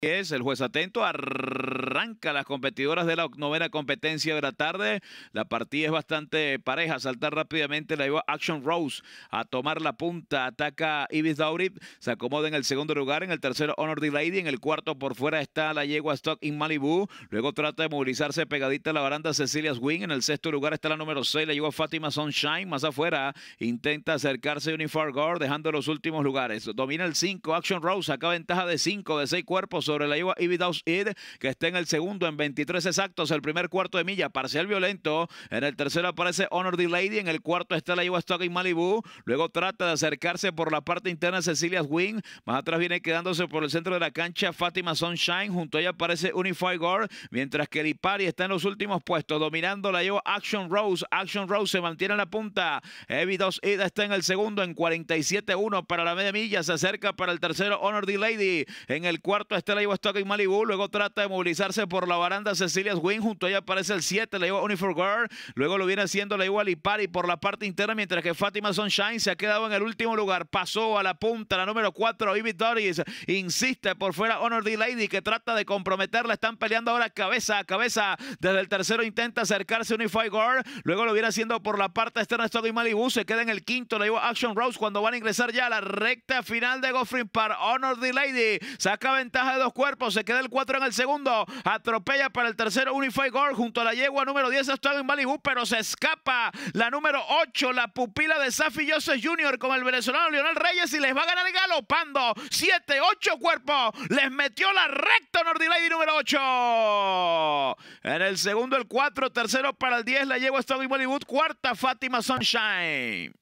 Es el juez atento, arranca las competidoras de la novena competencia de la tarde. La partida es bastante pareja, saltar rápidamente la lleva Action Rose a tomar la punta, ataca Ibis Daurit, se acomoda en el segundo lugar, en el tercero Honor the Lady, en el cuarto por fuera está la yegua Stock in Malibu, luego trata de movilizarse pegadita a la baranda Cecilia Wing, en el sexto lugar está la número 6, la lleva Fátima Sunshine, más afuera intenta acercarse a Unifar Gore, dejando los últimos lugares, domina el 5, Action Rose saca ventaja de 5, de 6 cuerpos, sobre la Iowa Ibidaus Id, que está en el segundo en 23 exactos, el primer cuarto de milla, parcial violento. En el tercero aparece Honor the Lady, en el cuarto está la Iowa Stocking Malibu. Luego trata de acercarse por la parte interna Cecilia Wynn. Más atrás viene quedándose por el centro de la cancha Fátima Sunshine. Junto a ella aparece Unify Gore, mientras que Ripari está en los últimos puestos, dominando la Iowa Action Rose. Action Rose se mantiene en la punta. Douse Id está en el segundo en 47-1 para la media milla. Se acerca para el tercero Honor the Lady. En el cuarto está la lleva a en Malibu, luego trata de movilizarse por la baranda Cecilia Swing, junto a ella aparece el 7, la lleva Unifor Girl, luego lo viene haciendo la lleva Lipari por la parte interna, mientras que Fátima Sunshine se ha quedado en el último lugar, pasó a la punta, la número 4, Ivy Doris, insiste por fuera Honor D Lady, que trata de comprometerla, están peleando ahora cabeza a cabeza, desde el tercero intenta acercarse Unify Girl, luego lo viene haciendo por la parte externa de y Malibu, se queda en el quinto, la lleva Action Rose, cuando van a ingresar ya a la recta final de Goffrey para Honor D Lady saca ventaja de cuerpos. Se queda el 4 en el segundo. Atropella para el tercero Unify Gore junto a la yegua número 10 estado en Malibu, pero se escapa la número 8, la pupila de Safi Joseph Jr. con el venezolano Leonel Reyes y les va a ganar galopando. 7, 8 cuerpos. Les metió la recta Lady número 8. En el segundo el 4, tercero para el 10 la yegua en Bollywood, cuarta Fátima Sunshine.